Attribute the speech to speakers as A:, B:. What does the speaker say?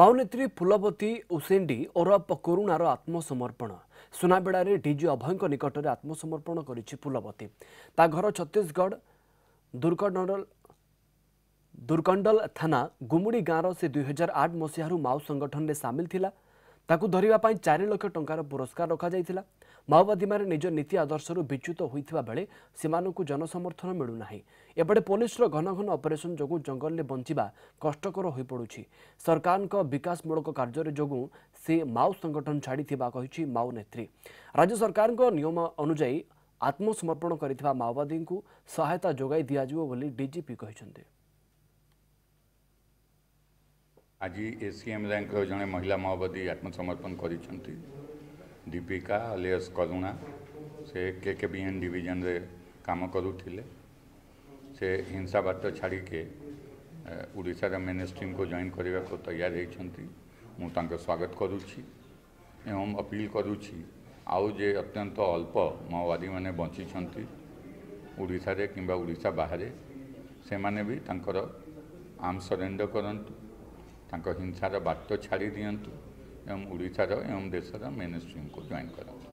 A: माओ नेती पुलवती उसेन्डी ओरप आत्मसमर्पण आत्मसमर्पण सुनाडा डीजु अभयको निकटर आत्मसमर्पण गरिलवती त घर छत्तिशगड दुर्कंडल थाना गुमुडी गांव से दुई हजार आठ संगठन माओ में सामिल ତାକୁ ଧରିବା ପାଇଁ ଚାରି ଲକ୍ଷ ଟଙ୍କାର ପୁରସ୍କାର ରଖାଯାଇଥିଲା ମାଓବାଦୀମାନେ ନିଜ ନୀତି ଆଦର୍ଶରୁ ବିଚ୍ୟୁତ ହୋଇଥିବା ବେଳେ ସେମାନଙ୍କୁ ଜନସମର୍ଥନ ମିଳୁନାହିଁ ଏପଟେ ପୋଲିସର ଘନ ଘନ ଅପରେସନ୍ ଯୋଗୁଁ ଜଙ୍ଗଲରେ ବଞ୍ଚିବା କଷ୍ଟକର ହୋଇପଡ଼ୁଛି ସରକାରଙ୍କ ବିକାଶମୂଳକ କାର୍ଯ୍ୟରେ ଯୋଗୁଁ ସେ ମାଓ ସଂଗଠନ ଛାଡ଼ିଥିବା କହିଛି ମାଓ ନେତ୍ରୀ ରାଜ୍ୟ ସରକାରଙ୍କ ନିୟମ ଅନୁଯାୟୀ ଆତ୍ମସମର୍ପଣ କରିଥିବା ମାଓବାଦୀଙ୍କୁ ସହାୟତା ଯୋଗାଇ ଦିଆଯିବ ବୋଲି ଡିଜିପି କହିଛନ୍ତି
B: आज ए एम रैंक जड़े महिला माओवादी आत्मसमर्पण कर दीपिका अलीयस करुणा से के के बी एन डिजन काम करूले से हिंसा बात छाड़ के ओडार मेन स्ट्रीम को जॉन करने को तैयार होती मुझे स्वागत करुँ अपील करुच्ची आज अत्यंत अल्प माओवादी मैंने बचीचारे कि बाहर से मैंने भी आम सरेन्डर करूँ ତାଙ୍କ ହିଂସାର ବାଟ ଛାଡ଼ି ଦିଅନ୍ତୁ ଏବଂ ଓଡ଼ିଶାର ଏବଂ ଦେଶର ମେନ୍ ଷ୍ଟ୍ରିମ୍କୁ ଜଏନ୍ କରନ୍ତୁ